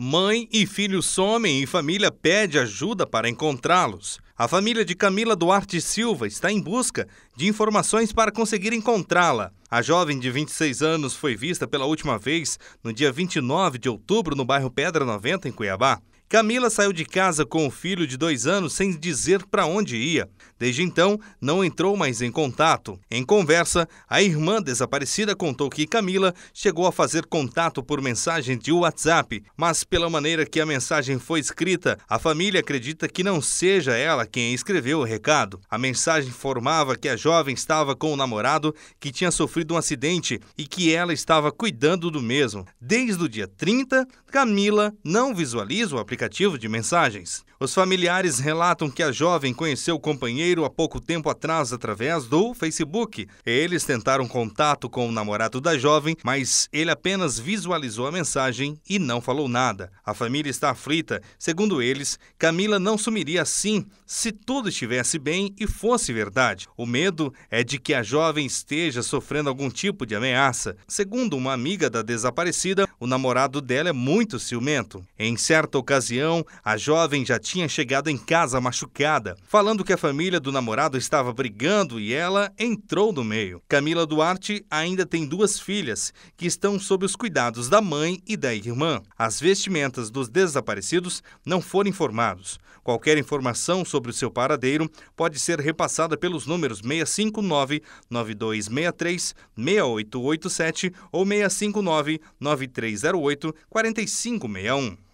Mãe e filho somem e família pede ajuda para encontrá-los. A família de Camila Duarte Silva está em busca de informações para conseguir encontrá-la. A jovem de 26 anos foi vista pela última vez no dia 29 de outubro no bairro Pedra 90, em Cuiabá. Camila saiu de casa com o filho de dois anos sem dizer para onde ia. Desde então, não entrou mais em contato. Em conversa, a irmã desaparecida contou que Camila chegou a fazer contato por mensagem de WhatsApp, mas pela maneira que a mensagem foi escrita, a família acredita que não seja ela quem escreveu o recado. A mensagem informava que a jovem estava com o namorado que tinha sofrido um acidente e que ela estava cuidando do mesmo. Desde o dia 30, Camila não visualiza o aplicativo aplicativo de mensagens. Os familiares relatam que a jovem conheceu o companheiro há pouco tempo atrás através do Facebook. Eles tentaram contato com o namorado da jovem, mas ele apenas visualizou a mensagem e não falou nada. A família está aflita. Segundo eles, Camila não sumiria assim se tudo estivesse bem e fosse verdade. O medo é de que a jovem esteja sofrendo algum tipo de ameaça. Segundo uma amiga da desaparecida, o namorado dela é muito ciumento. Em certa ocasião, ocasião, a jovem já tinha chegado em casa machucada, falando que a família do namorado estava brigando e ela entrou no meio. Camila Duarte ainda tem duas filhas, que estão sob os cuidados da mãe e da irmã. As vestimentas dos desaparecidos não foram informados. Qualquer informação sobre o seu paradeiro pode ser repassada pelos números 659 9263 6887 ou 659 9308 4561.